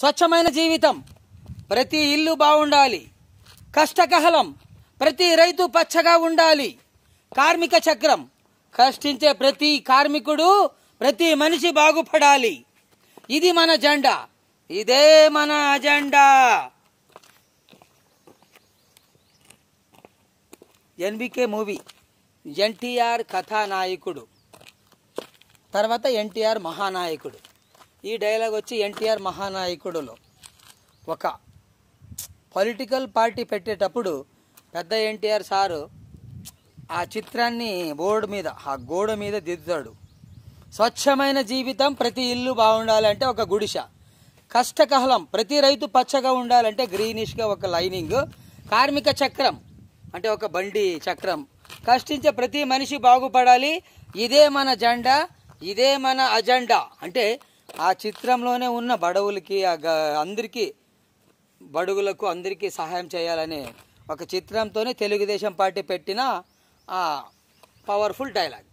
స్వచ్ఛమైన జీవితం ప్రతి ఇల్లు బాగుండాలి కష్టకహలం ప్రతి రైతు పచ్చగా ఉండాలి కార్మిక చక్రం కష్టించే ప్రతి కార్మికుడు ప్రతి మనిషి బాగుపడాలి ఇది మన జెండా ఇదే మన అజెండా ఎన్బికే మూవీ ఎన్టీఆర్ కథానాయకుడు తర్వాత ఎన్టీఆర్ మహానాయకుడు ఈ డైలాగ్ వచ్చి ఎన్టీఆర్ మహానాయకుడులో ఒక పొలిటికల్ పార్టీ పెట్టేటప్పుడు పెద్ద ఎన్టీఆర్ సారు ఆ చిత్రాన్ని బోర్డు మీద ఆ గోడ మీద దిద్దాడు స్వచ్ఛమైన జీవితం ప్రతి ఇల్లు బాగుండాలంటే ఒక గుడిష కష్టకహలం ప్రతి రైతు పచ్చగా ఉండాలంటే గ్రీనిష్గా ఒక లైనింగ్ కార్మిక చక్రం అంటే ఒక బండి చక్రం కష్టించే ప్రతి మనిషి బాగుపడాలి ఇదే మన జెండా ఇదే మన అజెండా అంటే ఆ చిత్రంలోనే ఉన్న బడవులకి అందరికీ బడుగులకు అందరికీ సహాయం చేయాలని ఒక చిత్రంతోనే తెలుగుదేశం పార్టీ పెట్టిన పవర్ఫుల్ డైలాగ్